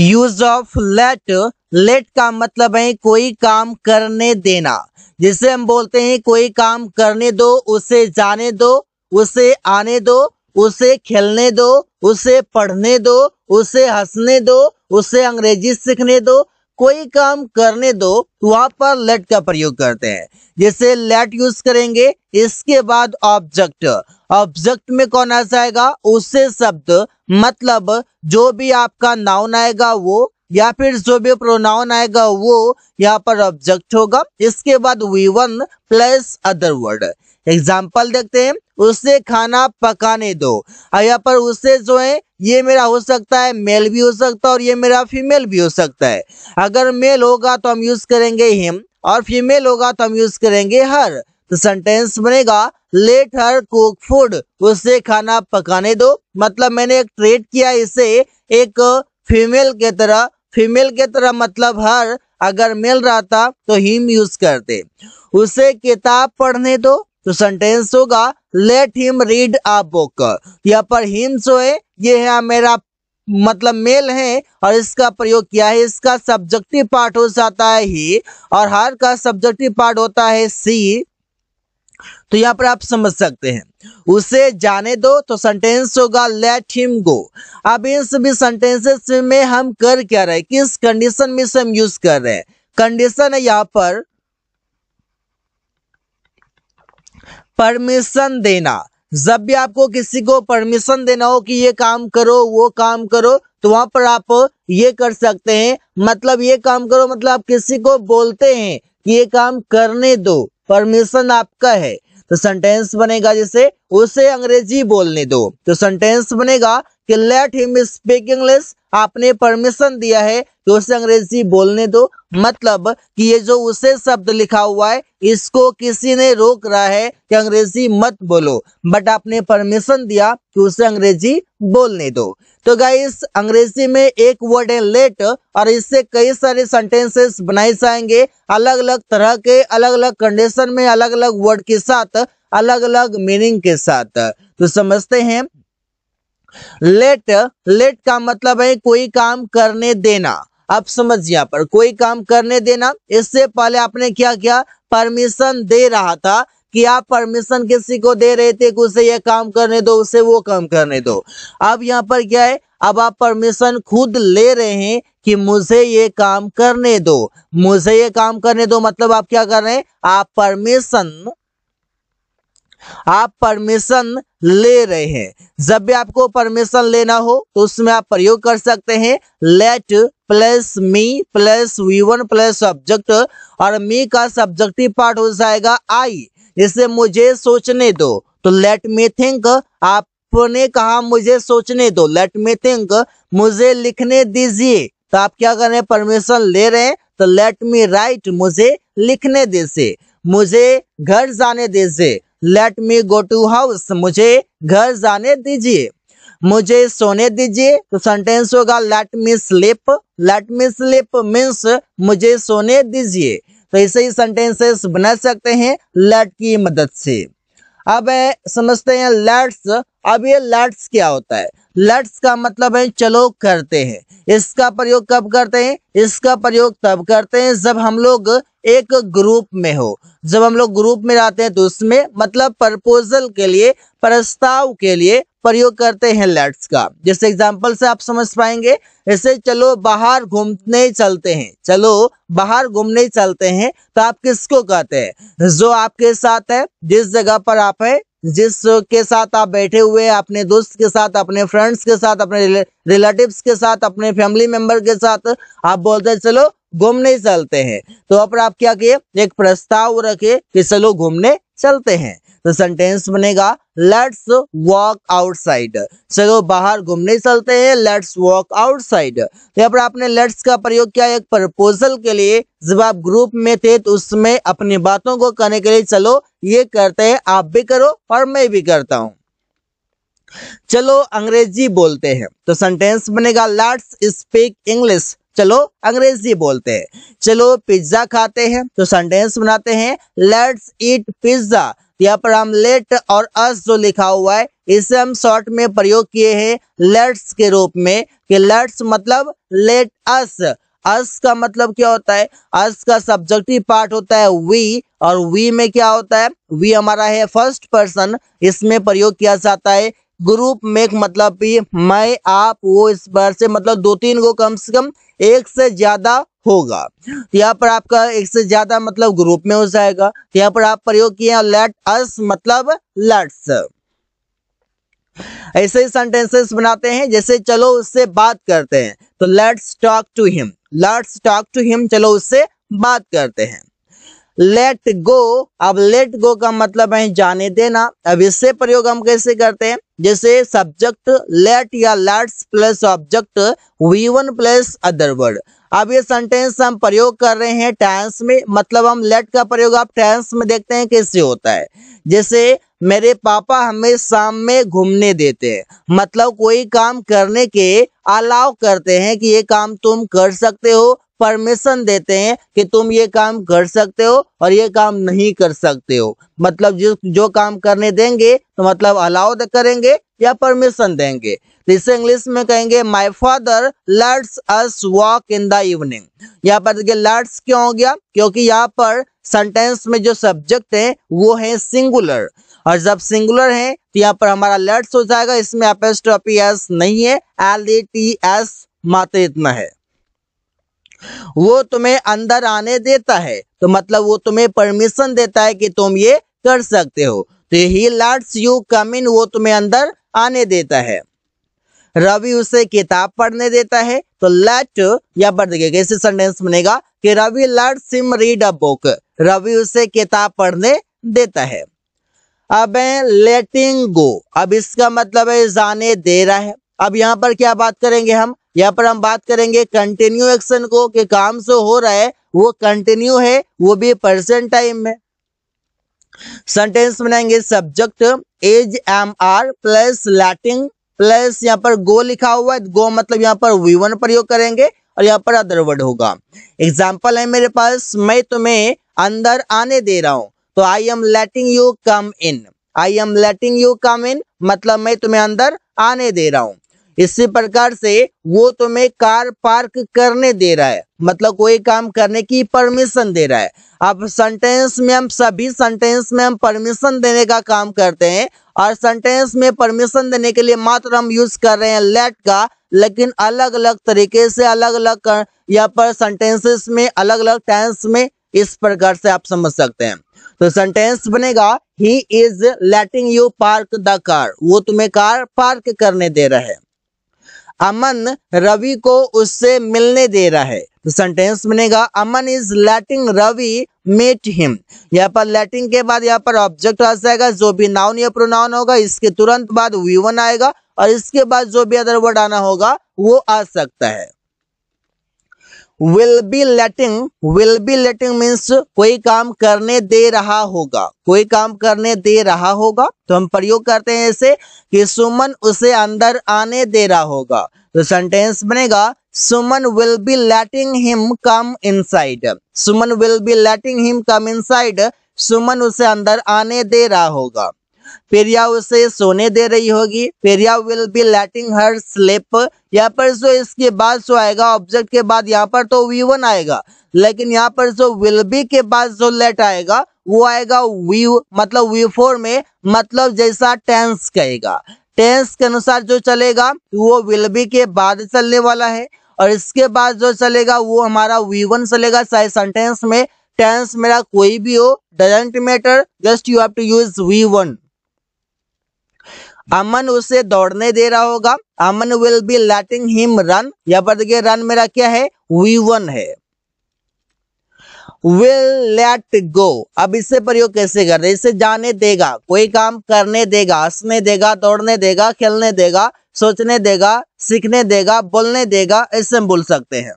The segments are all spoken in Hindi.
यूज ऑफ लेट लेट का मतलब है कोई काम करने देना जिसे हम बोलते हैं कोई काम करने दो उसे जाने दो उसे आने दो उसे खेलने दो उसे पढ़ने दो उसे हंसने दो उसे अंग्रेजी सीखने दो कोई काम करने दो वहां पर लेट का प्रयोग करते हैं जैसे लेट यूज करेंगे इसके बाद ऑब्जेक्ट ऑब्जेक्ट में कौन आ जाएगा उससे शब्द मतलब जो भी आपका नाउन आएगा वो या फिर जो भी प्रोनाउन आएगा वो यहाँ पर ऑब्जेक्ट होगा इसके बाद V one plus other word example देखते हैं उसे खाना पकाने दो यहाँ पर उसे जो है ये मेरा हो सकता है मेल भी हो सकता है और ये मेरा फीमेल भी हो सकता है अगर मेल होगा तो हम यूज करेंगे हिम और फीमेल होगा तो हम यूज करेंगे हर तो सेंटेंस बनेगा लेट हर कुक फूड उसे खाना पकाने दो मतलब मैंने एक ट्रेड किया इसे एक फीमेल के तरह फीमेल के तरह मतलब हर अगर मेल रहता तो हिम यूज करते उसे किताब पढ़ने दो तो सेंटेंस होगा let him read a book यहाँ पर हिम जो है ये है मेरा मतलब मेल है और इसका प्रयोग किया है इसका सब्जेक्टिव पार्ट हो जाता है ही और हर का सब्जेक्टिव पार्ट होता है सी तो यहाँ पर आप समझ सकते हैं उसे जाने दो तो सेंटेंस होगा लेट हिम गो अब इन सभी सेंटेंसेस में हम कर क्या रहे किस कंडीशन में से हम यूज कर रहे हैं कंडीशन है यहाँ पर परमिशन देना जब भी आपको किसी को परमिशन देना हो कि ये काम करो वो काम करो तो वहां पर आप ये कर सकते हैं मतलब ये काम करो मतलब आप किसी को बोलते हैं कि ये काम करने दो परमिशन आपका है तो सेंटेंस बनेगा जैसे उसे अंग्रेजी बोलने दो तो सेंटेंस बनेगा कि लेट हिम स्पीक इंग्लिश आपने परमिशन दिया है कि उसे अंग्रेजी बोलने दो मतलब कि ये जो उसे शब्द लिखा हुआ है इसको किसी ने रोक रहा है कि अंग्रेजी मत बोलो बट आपने परमिशन दिया कि उसे अंग्रेजी बोलने दो तो गाइस अंग्रेजी में एक वर्ड है लेट और इससे कई सारे सेंटेंसेस बनाए जाएंगे अलग अलग तरह के अलग अलग कंडीशन में अलग अलग वर्ड के साथ अलग अलग मीनिंग के साथ तो समझते हैं लेट लेट का मतलब है कोई काम करने देना आप समझिए पर कोई काम करने देना इससे पहले आपने क्या किया परमिशन दे रहा था कि आप परमिशन किसी को दे रहे थे कि उसे यह काम करने दो उसे वो काम करने दो अब यहाँ पर क्या है अब आप परमिशन खुद ले रहे हैं कि मुझे ये काम करने दो मुझे ये काम करने दो मतलब आप क्या कर रहे हैं आप परमिशन आप परमिशन ले रहे हैं जब भी आपको परमिशन लेना हो तो उसमें आप प्रयोग कर सकते हैं let plus me plus V one plus subject और मी का सब्जेक्टिव पार्ट हो जाएगा आई इसे मुझे सोचने दो तो लेट मी थिंक आपने कहा मुझे सोचने दो लेट मी थिंक मुझे लिखने दीजिए तो आप क्या कर हैं परमिशन ले रहे हैं तो लेट मी राइट मुझे लिखने दीजिए मुझे घर जाने दीजिए let me go to house मुझे घर जाने दीजिए मुझे सोने दीजिए तो सेंटेंस होगा let me sleep let me sleep means मुझे सोने दीजिए तो ऐसे ही सेंटेंसेस बना सकते हैं लेट की मदद से अब है, समझते हैं लेट्स अब ये लेट्स क्या होता है लेट्स का मतलब है चलो करते हैं इसका प्रयोग कब करते हैं इसका प्रयोग तब करते हैं जब हम लोग एक ग्रुप में हो जब हम लोग ग्रुप में रहते हैं तो उसमें मतलब प्रपोजल के लिए प्रस्ताव के लिए प्रयोग करते हैं लेट्स का जिस एग्जाम्पल से आप समझ पाएंगे ऐसे चलो बाहर घूमने चलते हैं चलो बाहर घूमने चलते हैं तो आप किसको कहते हैं जो आपके साथ है जिस जगह पर आप है जिस के साथ आप बैठे हुए अपने दोस्त के साथ अपने फ्रेंड्स के साथ अपने रिलेटिव्स के साथ अपने फैमिली मेंबर के साथ आप बोलते हैं चलो घूमने चलते हैं तो अब आप क्या किए एक प्रस्ताव रखे कि चलो घूमने चलते हैं तो सेंटेंस बनेगा लेट्स वॉक आउटसाइड चलो बाहर घूमने चलते हैं लेट्स वॉक आउटसाइड तो यहाँ पर आपने लेट्स का प्रयोग किया एक प्रपोजल के लिए जब आप ग्रुप में थे तो उसमें अपनी बातों को करने के लिए चलो ये करते हैं आप भी करो और मैं भी करता हूं चलो अंग्रेजी बोलते हैं तो सेंटेंस बनेगा लेट्स स्पीक इंग्लिश चलो अंग्रेजी बोलते हैं चलो पिज्जा खाते हैं तो सेंटेंस बनाते हैं लेट्स ईट पिज्जा यहाँ पर हम लेट और अस जो लिखा हुआ है इसे हम शॉर्ट में प्रयोग किए हैं लेट्स के रूप में कि लेट्स मतलब लेट अस अस का मतलब क्या होता है अस का सब्जेक्टिव पार्ट होता है वी और वी में क्या होता है वी हमारा है फर्स्ट पर्सन इसमें प्रयोग किया जाता है ग्रुप में मतलब भी मैं आप वो इस बार से मतलब दो तीन को कम से कम एक से ज्यादा होगा यहाँ पर आपका एक से ज्यादा मतलब ग्रुप में हो जाएगा यहाँ पर आप प्रयोग किए लेट अस मतलब लेट्स ऐसे ही सेंटेंसेस बनाते हैं जैसे चलो उससे बात करते हैं तो let's talk to him let's talk to him चलो उससे बात करते हैं लेट गो अब लेट गो का मतलब है जाने देना अब इससे प्रयोग हम कैसे करते हैं जैसे सब्जेक्ट लेट या let's plus object V one plus other word अब ये सेंटेंस हम प्रयोग कर रहे हैं टेंस में मतलब हम लेट का प्रयोग आप टेंस में देखते हैं कैसे होता है जैसे मेरे पापा हमें शाम में घूमने देते हैं मतलब कोई काम करने के अलाव करते हैं कि ये काम तुम कर सकते हो परमिशन देते हैं कि तुम ये काम कर सकते हो और ये काम नहीं कर सकते हो मतलब जो जो काम करने देंगे तो मतलब अलाउड करेंगे या परमिशन देंगे तो इसे इंग्लिश में कहेंगे my father let's us walk in the evening यहाँ पर देखिए लेट्स क्यों हो गया क्योंकि यहाँ पर सेंटेंस में जो सब्जेक्ट है वो है सिंगुलर और जब सिंगुलर है तो यहाँ पर हमारा लेट्स हो जाएगा इसमें एपेस्ट्रॉपी एस नहीं है एल ई टी एस मात्र इतना है वो तुम्हें अंदर आने देता है तो मतलब वो तुम्हें परमिशन देता है कि तुम ये कर सकते हो तो ही लेट्स यू कम इन वो तुम्हें अंदर आने देता है रवि उसे किताब पढ़ने देता है तो लेट या पढ़ देखिए कैसे सेंटेंस बनेगा कि Ravi let's him read a book Ravi उसे किताब पढ़ने देता है अब लेटिंग गो अब इसका मतलब है जाने दे रहा है अब यहाँ पर क्या बात करेंगे हम यहाँ पर हम बात करेंगे कंटिन्यू एक्शन को कि काम से हो रहा है वो कंटिन्यू है वो भी परसेंट टाइम में सेंटेंस बनाएंगे subject as am are plus letting plus यहाँ पर गो लिखा हुआ है गो मतलब यहाँ पर वी वन प्रयोग करेंगे और यहाँ पर अदर वर्ड होगा एग्जाम्पल है मेरे पास मैं तुम्हें अंदर आने दे रहा हूं तो I am letting you come in I am letting you come in मतलब मैं तुम्हें अंदर आने दे रहा हूं इसी प्रकार से वो तुम्हें कार पार्क करने दे रहा है मतलब कोई काम करने की परमिशन दे रहा है अब सेंटेंस में हम सभी सेंटेंस में हम परमिशन देने का काम करते हैं और सेंटेंस में परमिशन देने के लिए मात्र हम यूज कर रहे हैं लेट का लेकिन अलग अलग तरीके से अलग अलग यहाँ पर सेंटेंसेस में अलग अलग टेंस में इस प्रकार से आप समझ सकते हैं तो सेंटेंस बनेगा he is letting you park the car वो तुम्हें कार पार्क करने दे रहा है अमन रवि को उससे मिलने दे रहा है तो सेंटेंस बनेगा Aman is letting Ravi meet him यहाँ पर लेटिंग के बाद यहाँ पर ऑब्जेक्ट आ जाएगा जो भी नाउन या प्रोनाउन होगा इसके तुरंत बाद वी आएगा और इसके बाद जो भी अदर वर्ड आना होगा वो आ सकता है will be letting will be letting means कोई काम करने दे रहा होगा कोई काम करने दे रहा होगा तो हम प्रयोग करते हैं इसे कि सुमन उसे अंदर आने दे रहा होगा तो सेंटेंस बनेगा Suman will be letting him come inside Suman will be letting him come side Suman उसे अंदर आने दे रहा होगा पेरिया उसे सोने दे रही होगी Priya will be letting her sleep यहाँ पर जो इसके बाद जो आएगा ऑब्जेक्ट के बाद यहाँ पर तो वी वन आएगा लेकिन यहाँ पर जो विल बी के बाद जो लेट आएगा वो आएगा वी मतलब वी फोर में मतलब जैसा टेंस कहेगा टेंस के अनुसार जो चलेगा वो विल बी के बाद चलने वाला है और इसके बाद जो चलेगा वो हमारा वी वन चलेगा चाहे सेंटेंस में टेंस मेरा कोई भी हो doesn't matter just you have to use V one Aman उसे दौड़ने दे रहा होगा Aman will be letting him run यहाँ पर देखिए रन मेरा क्या है वी वन है विल लेट गो अब इससे प्रयोग कैसे कर रहे इसे जाने देगा कोई काम करने देगा हंसने देगा दौड़ने देगा खेलने देगा सोचने देगा सीखने देगा बोलने देगा इससे हम बोल सकते हैं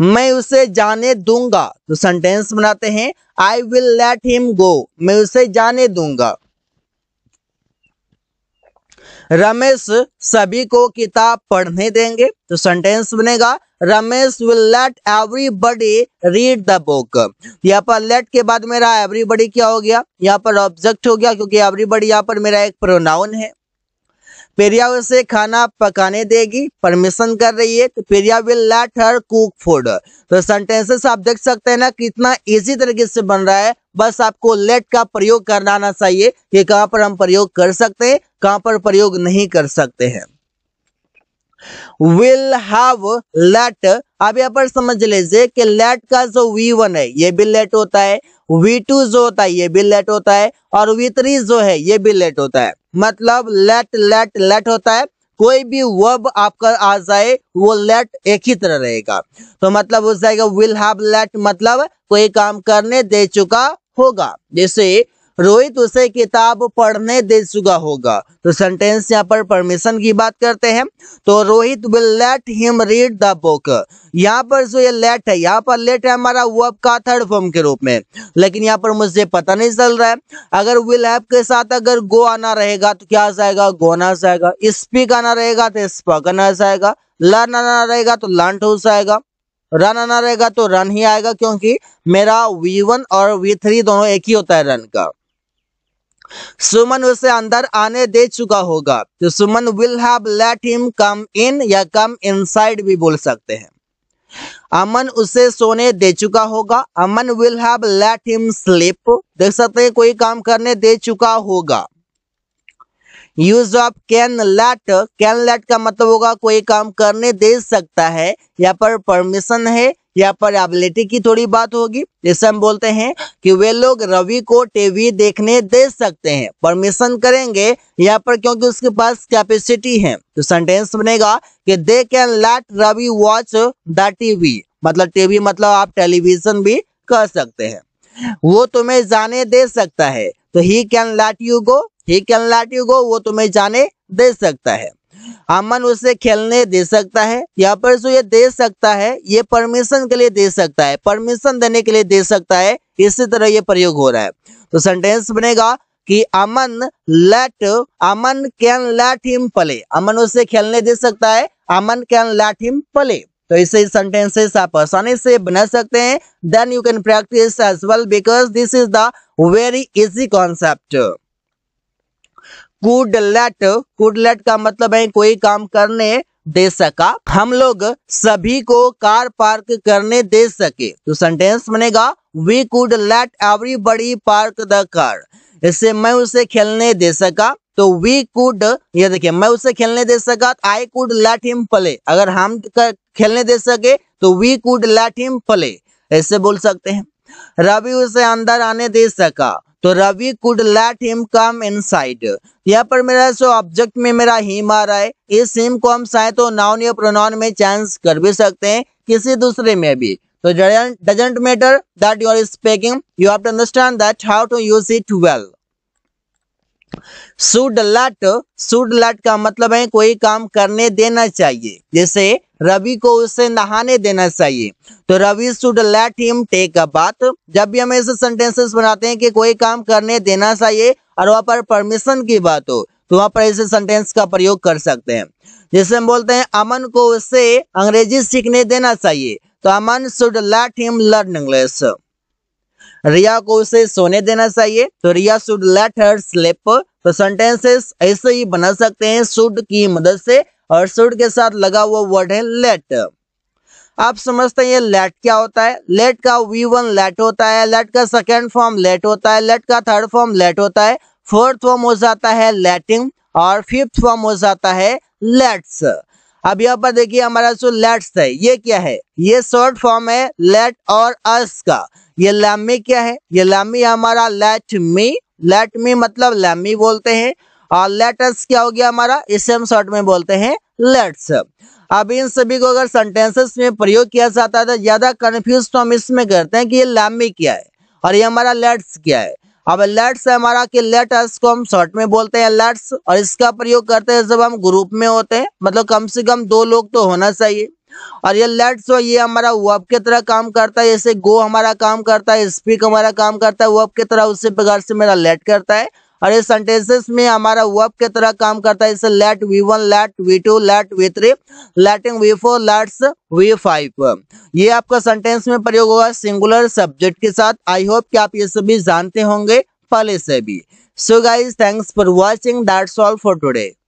मैं उसे जाने दूंगा तो सेंटेंस बनाते हैं I will let him go मैं उसे जाने दूंगा रमेश सभी को किताब पढ़ने देंगे तो सेंटेंस बनेगा Ramesh will let everybody read the book यहाँ पर लेट के बाद मेरा एवरीबडी क्या हो गया यहाँ पर ऑब्जेक्ट हो गया क्योंकि एवरीबडी यहाँ पर मेरा एक प्रोनाउन है पेरिया उसे खाना पकाने देगी परमिशन कर रही है तो Priya will let her cook food तो सेंटेंसेस आप देख सकते हैं ना कितना इजी तरीके से बन रहा है बस आपको लेट का प्रयोग करना आना चाहिए कि कहां पर हम प्रयोग कर सकते हैं कहां पर प्रयोग नहीं कर सकते हैं विल हैव लेट आप यहाँ पर समझ लीजिए कि लेट का जो वी वन है ये भी लेट होता है वी टू जो होता है ये भी लेट होता है और वी थ्री जो है ये भी लेट होता है मतलब लेट लेट लेट होता है कोई भी वर्ब आपका आ जाए वो लेट एक ही तरह रहेगा तो मतलब उस जाएगा विल हैव लेट मतलब कोई काम करने दे चुका होगा जैसे रोहित उसे किताब पढ़ने दे चुका होगा तो सेंटेंस यहाँ पर परमिशन की बात करते हैं तो Rohit will let him read the book यहाँ पर जो ये लेट है यहाँ पर लेट है हमारा वो का थर्ड फॉर्म के रूप में लेकिन यहाँ पर मुझे पता नहीं चल रहा है अगर विल हैव के साथ अगर गो आना रहेगा तो क्या जाएगा गोना आ जाएगा स्पीक आना रहेगा तो स्पक आना जाएगा लर्न आना रहेगा तो लर्न हो जाएगा रन आना रहेगा तो रन ही आएगा क्योंकि मेरा वी वन और वी थ्री दोनों एक ही होता है रन का सुमन उसे अंदर आने दे चुका होगा तो Suman will have let him come in या कम इनसाइड भी बोल सकते हैं अमन उसे सोने दे चुका होगा Aman will have let him sleep देख सकते हैं कोई काम करने दे चुका होगा use of can let can let का मतलब होगा कोई काम करने दे सकता है यहाँ पर परमिशन है यहाँ पर एबिलिटी की थोड़ी बात होगी जैसे हम बोलते हैं कि वे लोग रवि को टीवी देखने दे सकते हैं परमिशन करेंगे यहाँ पर क्योंकि उसके पास कैपेसिटी है तो सेंटेंस बनेगा कि they can let Ravi watch the TV मतलब टीवी मतलब आप टेलीविजन भी कह सकते हैं वो तुम्हें जाने दे सकता है तो he can let you go he can let you go वो तुम्हें जाने दे सकता है अमन उसे खेलने दे सकता है या पर जो ये दे सकता है ये परमिशन के लिए दे सकता है परमिशन देने के लिए दे सकता है इसी तरह ये प्रयोग हो रहा है तो सेंटेंस बनेगा कि Aman let Aman can let him play Aman उसे खेलने दे सकता है अमन कैन लेट हिम पले तो इसे सेंटेंसेस आप आसानी से बना सकते हैं then you can practice as well because this is the very easy concept could let could let का मतलब है कोई काम करने दे सका हम लोग सभी को कार पार्क करने दे सके तो सेंटेंस बनेगा we could let buddy park the car इससे मैं उसे खेलने दे सका तो वी कुड ये देखिए मैं उसे खेलने दे सका I could let him play अगर हम खेलने दे सके तो we could let him play ऐसे बोल सकते हैं रवि उसे अंदर आने दे सका तो Ravi could let him come inside यहाँ पर मेरा सो ऑब्जेक्ट में मेरा हिम आ रहा है इस हिम को हम चाहे तो नाउन या प्रोनाउन में चेंज कर भी सकते हैं किसी दूसरे में भी तो doesn't matter that you are speaking you have to understand that how to use it well should let should let का मतलब है कोई काम करने देना चाहिए जैसे रवि को उसे नहाने देना चाहिए तो Ravi should let him take a bath जब भी हम ऐसे सेंटेंसेस बनाते हैं कि कोई काम करने देना चाहिए और वहां पर परमिशन की बात हो तो वहां पर ऐसे सेंटेंस का प्रयोग कर सकते हैं जैसे हम बोलते हैं अमन को उसे अंग्रेजी सीखने देना चाहिए तो Aman should let him learn English Riya को उसे सोने देना चाहिए तो Riya should let her sleep तो सेंटेंसेस ऐसे ही बना सकते हैं शुड की मदद से और शुड के साथ लगा हुआ वर्ड है लेट आप समझते हैं ये लेट क्या होता है लेट का वी वन लेट होता है लेट का सेकेंड फॉर्म लेट होता है लेट का थर्ड फॉर्म लेट होता है फोर्थ फॉर्म हो जाता है लेटिंग और फिफ्थ फॉर्म हो जाता है लेट्स अब यहाँ पर देखिए हमारा जो लेट्स है ये क्या है ये शॉर्ट फॉर्म है लेट और अस का ये लैमी क्या है ये लैमी हमारा लेट मी लेट मी मतलब लैमी बोलते हैं और हाँ, लेटर्स क्या हो गया हमारा इसे हम शॉर्ट में बोलते हैं लेट्स अब इन सभी को अगर सेंटेंसेस में प्रयोग किया जाता है तो ज्यादा कन्फ्यूज तो हम इसमें करते हैं कि ये लैम्बी क्या है और ये हमारा लेट्स क्या है अब लेट्स हमारा कि लेटर्स को हम शॉर्ट में बोलते हैं लेट्स और इसका प्रयोग करते हैं जब हम ग्रुप में होते हैं मतलब कम से कम दो लोग तो होना चाहिए और ये लेट्स ये हमारा वर्ब की तरह काम करता है जैसे गो हमारा काम करता है स्पीक हमारा काम करता है वर्ब की तरह उसी प्रकार से मेरा लेट करता है और ये सेंटेंसेस में हमारा वर्ब के तरह काम करता है जैसे let V one let V two let V three letting V four let's V five ये आपका सेंटेंस में प्रयोग होगा सिंगुलर सब्जेक्ट के साथ आई होप कि आप ये सभी जानते होंगे पहले से भी so guys thanks for watching that's all for today